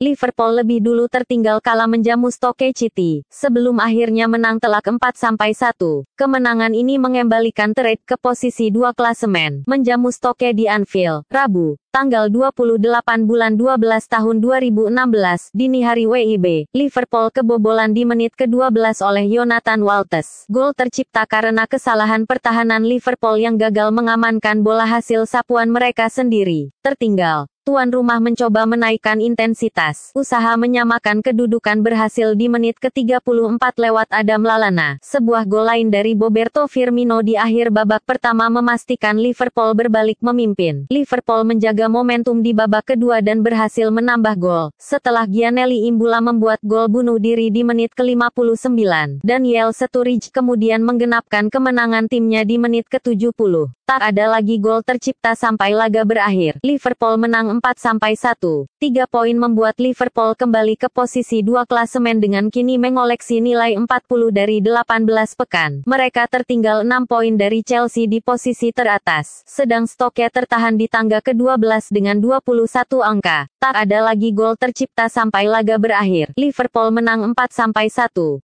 Liverpool lebih dulu tertinggal kala menjamu Stoke City, sebelum akhirnya menang telak 4-1. Kemenangan ini mengembalikan Trade ke posisi dua klasemen, menjamu Stoke di Anfield, Rabu, tanggal 28 bulan 12 tahun 2016, dini hari WIB, Liverpool kebobolan di menit ke-12 oleh Jonathan Walters. Gol tercipta karena kesalahan pertahanan Liverpool yang gagal mengamankan bola hasil sapuan mereka sendiri. Tertinggal, tuan rumah mencoba menaikkan intensitas. Usaha menyamakan kedudukan berhasil di menit ke-34 lewat Adam Lalana. Sebuah gol lain dari Roberto Firmino di akhir babak pertama memastikan Liverpool berbalik memimpin. Liverpool menjaga momentum di babak kedua dan berhasil menambah gol. Setelah Gianelli Imbula membuat gol bunuh diri di menit ke-59, Daniel Sturridge kemudian menggenapkan kemenangan timnya di menit ke-70. Tak ada lagi gol tercipta sampai laga berakhir. Liverpool menang 4 sampai 1 3 poin membuat Liverpool kembali ke posisi 2 klasemen dengan kini mengoleksi nilai 40 dari 18 pekan. Mereka tertinggal 6 poin dari Chelsea di posisi teratas, sedang Stoke tertahan di tangga ke-12 dengan 21 angka. Tak ada lagi gol tercipta sampai laga berakhir. Liverpool menang 4-1. sampai